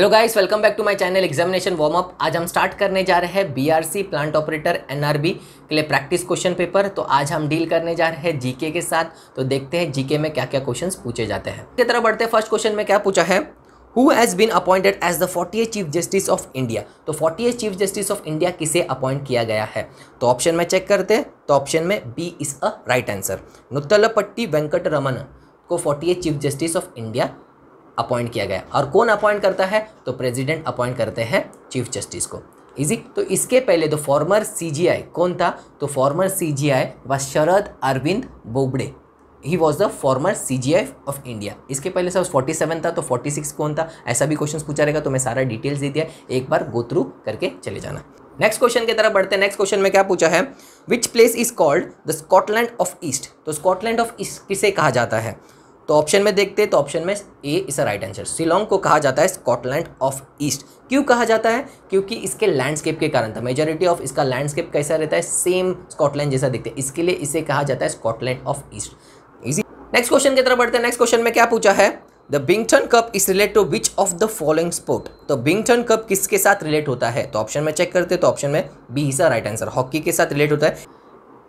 hello guys welcome back to my channel examination warm up आज हम start करने जा रहे हैं बीआरसी प्लांट ऑपरेटर एनआरबी के लिए प्रैक्टिस क्वेश्चन पेपर तो आज हम डील करने जा रहे हैं जीके के साथ तो देखते हैं जीके में क्या क्या क्वेश्चंस पूछे जाते हैं की तरफ बढ़ते हैं फर्स्ट क्वेश्चन में क्या पूछा है who has been appointed as the forty chief justice of India तो forty chief justice of India किसे अपॉइंट किया गया है तो ऑप्शन में चेक करते हैं तो ऑप्शन में B is a right answer Nuthalapati Venkata Ramana को forty chief justice of India appoint किया गया और कौन अपॉइंट करता है तो प्रेसिडेंट अपॉइंट करते हैं चीफ जस्टिस को इजी तो इसके पहले तो फॉर्मर सीजीआई कौन था तो फॉर्मर सीजीआई व Sharad Arvind Bobde he was the former C J I of India इसके पहले सर फोर्टी सेवन था तो फोर्टी सिक्स कौन था ऐसा भी क्वेश्चन पूछा रहेगा तो मैं सारा डिटेल्स दे दिया एक बार गो थ्रू करके चले जाना नेक्स्ट क्वेश्चन की तरफ बढ़ते हैं नेक्स्ट क्वेश्चन में क्या पूछा है which place is called the Scotland of east तो स्कॉटलैंड ऑफ ईस्ट किसे कहा जाता है तो ऑप्शन में देखते हैं तो ऑप्शन में A is a right answer Shillong को कहा जाता है स्कॉटलैंड ऑफ ईस्ट क्यों कहा जाता है क्योंकि इसके लैंडस्केप के कारण था मेजोरिटी ऑफ इसका लैंडस्केप कैसा रहता है सेम स्कॉटलैंड जैसा दिखते हैं इसके लिए इसे कहा जाता है Scotland of east easy next question की तरफ बढ़ते हैं नेक्स्ट क्वेश्चन में क्या पूछा है the Beighton cup is relate to which of the following sport तो बिंगटन कप किसके साथ रिलेट होता है तो ऑप्शन में चेक करते हैं तो ऑप्शन में B is right answer hockey के साथ रिलेट होता है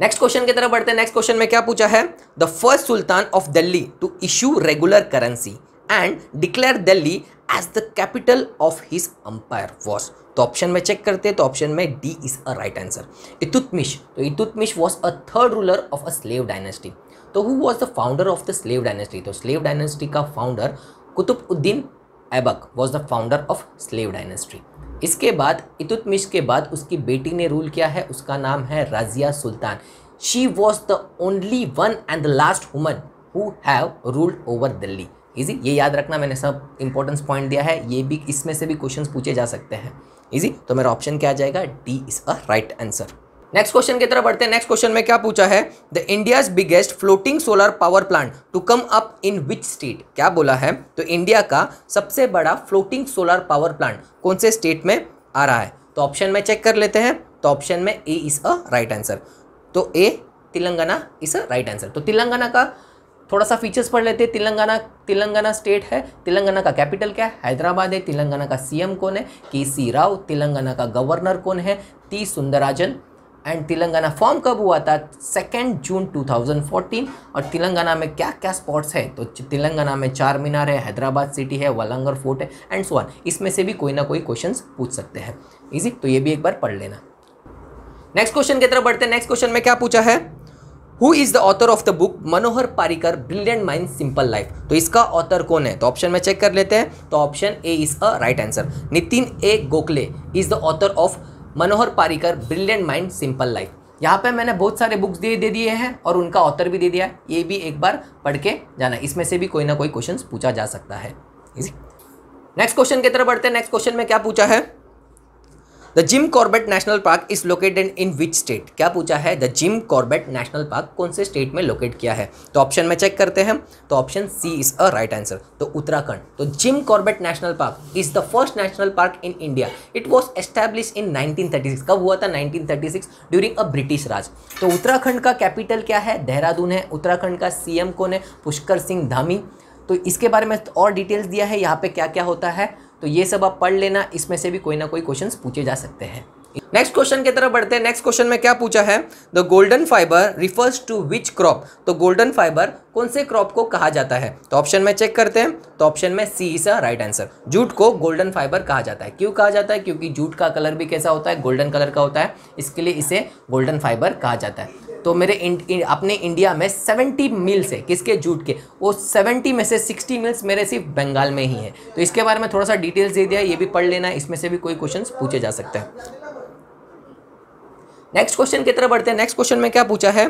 नेक्स्ट क्वेश्चन की तरफ बढ़ते हैं नेक्स्ट क्वेश्चन में क्या पूछा है the first sultan of Delhi to issue regular currency and declare Delhi as the capital of his empire was तो ऑप्शन में चेक करते हैं तो ऑप्शन में D is a right answer Iltutmish तो Iltutmish was a third ruler of a slave dynasty तो who was the founder of the slave dynasty तो slave dynasty का founder Qutubuddin Aibak was the founder of slave dynasty इसके बाद इतुतमिश के बाद उसकी बेटी ने रूल किया है उसका नाम है Razia Sultan she was the only one and the last woman who have ruled over Delhi easy ये याद रखना मैंने सब इंपॉर्टेंस पॉइंट दिया है ये भी इसमें से भी क्वेश्चंस पूछे जा सकते हैं इजी तो मेरा ऑप्शन क्या आ जाएगा D is a right answer next question की तरफ बढ़ते हैं नेक्स्ट क्वेश्चन में क्या पूछा है the India's biggest floating solar power plant to come up in which state क्या बोला है तो इंडिया का सबसे बड़ा फ्लोटिंग सोलर पावर प्लांट कौन से स्टेट में आ रहा है तो ऑप्शन में चेक कर लेते हैं तो ऑप्शन में A is a right answer तो A Telangana is a right answer तो तेलंगाना का थोड़ा सा फीचर्स पढ़ लेते हैं तेलंगाना तेलंगाना स्टेट है तेलंगाना का कैपिटल क्या है हैदराबाद है तेलंगाना का सीएम कौन है के सी राव तेलंगाना का गवर्नर कौन है T Soundararajan and Telangana form कब हुआ था सेकेंड जून 2014 और तेलंगाना में क्या क्या स्पॉट्स हैं तो तेलंगाना में चार मीनार है हैदराबाद सिटी है वलंगर फोर्ट है एंड सोन इसमें से भी कोई ना कोई क्वेश्चन पूछ सकते हैं इजी तो ये भी एक बार पढ़ लेना नेक्स्ट क्वेश्चन की तरफ बढ़ते हैं नेक्स्ट क्वेश्चन में क्या पूछा है who is the author of the book Manohar Parrikar brilliant mind simple life तो इसका ऑथर कौन है तो ऑप्शन में चेक कर लेते हैं तो option A is a right answer Nitin A Gokhale is the author of Manohar Parrikar brilliant mind simple life यहाँ पे मैंने बहुत सारे बुक्स दे दे दिए हैं और उनका ऑथर भी दे दिया है ये भी एक बार पढ़ के जाना इसमें से भी कोई ना कोई क्वेश्चन पूछा जा सकता है नेक्स्ट क्वेश्चन की तरफ बढ़ते हैं नेक्स्ट क्वेश्चन में क्या पूछा है the Jim Corbett national park is located in which state क्या पूछा है the Jim Corbett national park कौन से स्टेट में लोकेट किया है तो ऑप्शन में चेक करते हैं तो option C is a right answer तो उत्तराखंड तो Jim Corbett national park is the first national park in India it was establish in 1936 कब हुआ था 1936 ड्यूरिंग अ ब्रिटिश राज तो उत्तराखंड का कैपिटल क्या है देहरादून है उत्तराखंड का एम कौन है पुष्कर सिंह धामी तो इसके बारे में और डिटेल्स दिया है यहाँ पे क्या क्या होता है तो ये सब आप पढ़ लेना इसमें से भी कोई ना कोई क्वेश्चन पूछे जा सकते हैं नेक्स्ट क्वेश्चन की तरफ बढ़ते हैं नेक्स्ट क्वेश्चन में क्या पूछा है the golden fibre refers to which crop तो गोल्डन फाइबर कौन से क्रॉप को कहा जाता है तो ऑप्शन में चेक करते हैं तो ऑप्शन में C is a right answer jute को गोल्डन फाइबर कहा जाता है क्यों कहा जाता है क्योंकि जूट का कलर भी कैसा होता है गोल्डन कलर का होता है इसके लिए इसे गोल्डन फाइबर कहा जाता है तो मेरे इंड, इंड, अपने इंडिया में 70 मिल्स है किसके जूट के वो 70 में से 60 मिल्स मेरे सिर्फ बंगाल में ही है तो इसके बारे में थोड़ा सा डिटेल्स दे दिया ये भी पढ़ लेना इसमें से भी कोई क्वेश्चन पूछे जा सकते हैं नेक्स्ट क्वेश्चन की तरफ बढ़ते हैं नेक्स्ट क्वेश्चन में क्या पूछा है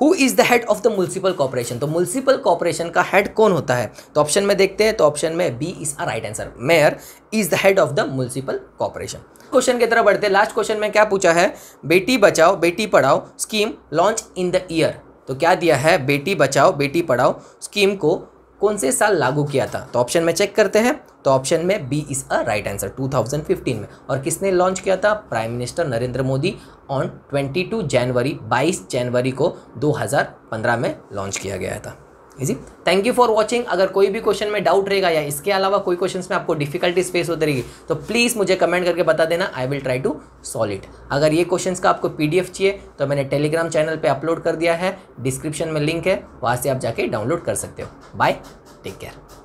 who is the head of the municipal corporation तो म्यूनसिपल कॉपोरेशन का हेड कौन होता है तो ऑप्शन में देखते हैं तो ऑप्शन में B is a right answer mayor is the head of the municipal corporation question की तरफ बढ़ते हैं लास्ट क्वेश्चन में क्या पूछा है बेटी Bachao Beti Padhao scheme launch in the year तो क्या दिया है बेटी बचाओ बेटी पढ़ाओ स्कीम को कौन से साल लागू किया था तो ऑप्शन में चेक करते हैं तो ऑप्शन में B is a right answer 2015 में और किसने लॉन्च किया था prime minister Narendra Modi on 22 जनवरी 22 जनवरी को 2015 में लॉन्च किया गया था easy thank you for watching अगर कोई भी क्वेश्चन में डाउट रहेगा या इसके अलावा कोई क्वेश्चन में आपको डिफिकल्टीज फेस होती रहेगी तो प्लीज़ मुझे कमेंट करके बता देना I will try to solve it अगर ये क्वेश्चन का आपको पी चाहिए तो मैंने टेलीग्राम चैनल पर अपलोड कर दिया है डिस्क्रिप्शन में लिंक है वहाँ से आप जाके डाउनलोड कर सकते हो बाय टेक केयर